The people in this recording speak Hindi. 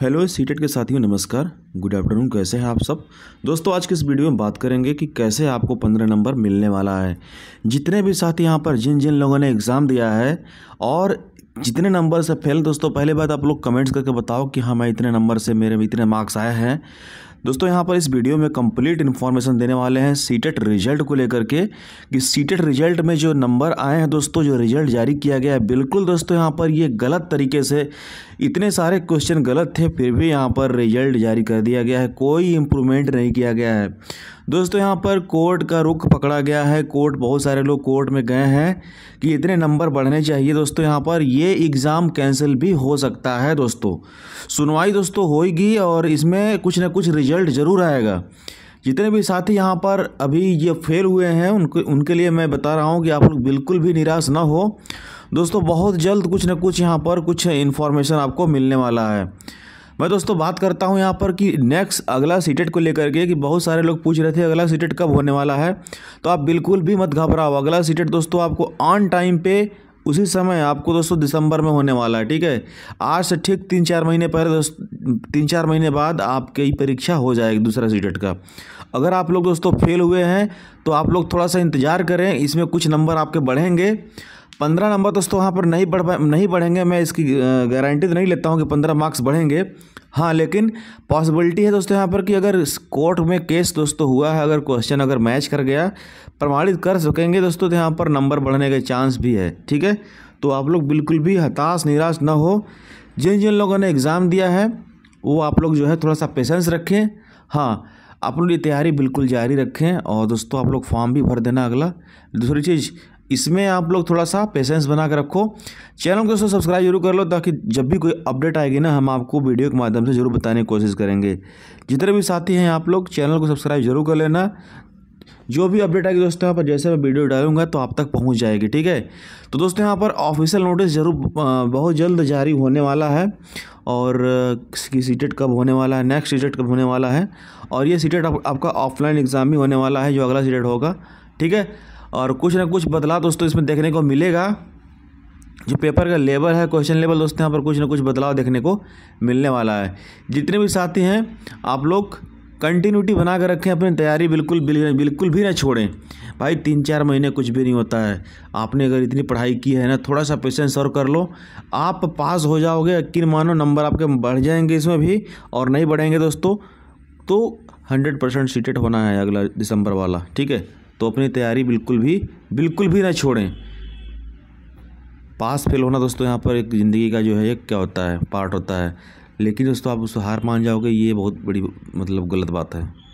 हेलो सीटेट के साथियों नमस्कार गुड आफ्टरनून कैसे हैं आप सब दोस्तों आज के इस वीडियो में बात करेंगे कि कैसे आपको पंद्रह नंबर मिलने वाला है जितने भी साथी यहाँ पर जिन जिन लोगों ने एग्ज़ाम दिया है और जितने नंबर से फेल दोस्तों पहले बात आप लोग कमेंट्स करके बताओ कि हाँ मैं इतने नंबर से मेरे इतने मार्क्स आए हैं दोस्तों यहाँ पर इस वीडियो में कंप्लीट इन्फॉर्मेशन देने वाले हैं सीटेट रिजल्ट को लेकर के कि सीटेट रिजल्ट में जो नंबर आए हैं दोस्तों जो रिजल्ट जारी किया गया है बिल्कुल दोस्तों यहाँ पर ये गलत तरीके से इतने सारे क्वेश्चन गलत थे फिर भी यहाँ पर रिजल्ट जारी कर दिया गया है कोई इम्प्रूवमेंट नहीं किया गया है दोस्तों यहाँ पर कोर्ट का रुख पकड़ा गया है कोर्ट बहुत सारे लोग कोर्ट में गए हैं कि इतने नंबर बढ़ने चाहिए दोस्तों यहाँ पर ये एग्ज़ाम कैंसिल भी हो सकता है दोस्तों सुनवाई दोस्तों होगी और इसमें कुछ ना कुछ रिजल्ट रिजल्ट ज़रूर आएगा जितने भी साथी यहाँ पर अभी ये फेल हुए हैं उनके उनके लिए मैं बता रहा हूँ कि आप लोग बिल्कुल भी निराश ना हो दोस्तों बहुत जल्द कुछ ना कुछ यहाँ पर कुछ इन्फॉर्मेशन आपको मिलने वाला है मैं दोस्तों बात करता हूँ यहाँ पर कि नेक्स्ट अगला सीटेट e को लेकर के कि बहुत सारे लोग पूछ रहे थे अगला सीटेट e कब होने वाला है तो आप बिल्कुल भी मत घबराओ अगला सीटेट e दोस्तों आपको ऑन टाइम पे उसी समय आपको दोस्तों दिसंबर में होने वाला है ठीक है आज से ठीक तीन चार महीने पहले दोस्त तीन चार महीने बाद आपकी परीक्षा हो जाएगी दूसरा सीटेट e का अगर आप लोग दोस्तों फेल हुए हैं तो आप लोग थोड़ा सा इंतज़ार करें इसमें कुछ नंबर आपके बढ़ेंगे पंद्रह नंबर दोस्तों वहाँ पर नहीं बढ़ नहीं बढ़ेंगे मैं इसकी गारंटी तो नहीं लेता हूँ कि पंद्रह मार्क्स बढ़ेंगे हाँ लेकिन पॉसिबिलिटी है दोस्तों यहाँ पर कि अगर कोर्ट में केस दोस्तों हुआ है अगर क्वेश्चन अगर मैच कर गया प्रमाणित कर सकेंगे दोस्तों तो यहाँ पर नंबर बढ़ने के चांस भी है ठीक है तो आप लोग बिल्कुल भी हताश निराश ना हो जिन जिन लोगों ने एग्ज़ाम दिया है वो आप लोग जो है थोड़ा सा पेशेंस रखें हाँ आप लोग ये तैयारी बिल्कुल जारी रखें और दोस्तों आप लोग फॉर्म भी भर देना अगला दूसरी चीज़ इसमें आप लोग थोड़ा सा पेशेंस बना कर रखो चैनल को दोस्तों सब्सक्राइब जरूर कर लो ताकि जब भी कोई अपडेट आएगी ना हम आपको वीडियो के माध्यम से जरूर बताने की कोशिश करेंगे जितने भी साथी हैं आप लोग चैनल को सब्सक्राइब जरूर कर लेना जो भी अपडेट आएगी दोस्तों यहाँ पर जैसे मैं वीडियो डालूंगा तो आप तक पहुँच जाएगी ठीक है तो दोस्तों यहाँ पर ऑफिशियल नोटिस जरूर बहुत जल्द जारी होने वाला है और किसकी सीटेट कब होने वाला है नेक्स्ट सीटेट कब होने वाला है और ये सीटेट आप, आपका ऑफलाइन एग्ज़ाम भी होने वाला है जो अगला सीटेट होगा ठीक है और कुछ ना कुछ बदलाव दोस्तों इसमें देखने को मिलेगा जो पेपर का लेवल है क्वेश्चन लेवल दोस्तों यहाँ पर कुछ ना कुछ बदलाव देखने को मिलने वाला है जितने भी साथी हैं आप लोग कंटिन्यूटी बना कर रखें अपनी तैयारी बिल्कुल बिल्कुल भी ना छोड़ें भाई तीन चार महीने कुछ भी नहीं होता है आपने अगर इतनी पढ़ाई की है ना थोड़ा सा पेशेंस और कर लो आप पास हो जाओगे यकीन मानो नंबर आपके बढ़ जाएंगे इसमें भी और नहीं बढ़ेंगे दोस्तों तो हंड्रेड परसेंट सीटेड होना है अगला दिसंबर वाला ठीक है तो अपनी तैयारी बिल्कुल भी बिल्कुल भी ना छोड़ें पास फेल होना दोस्तों यहाँ पर एक ज़िंदगी का जो है एक क्या होता है पार्ट होता है लेकिन दोस्तों आप उसको हार मान जाओगे ये बहुत बड़ी मतलब गलत बात है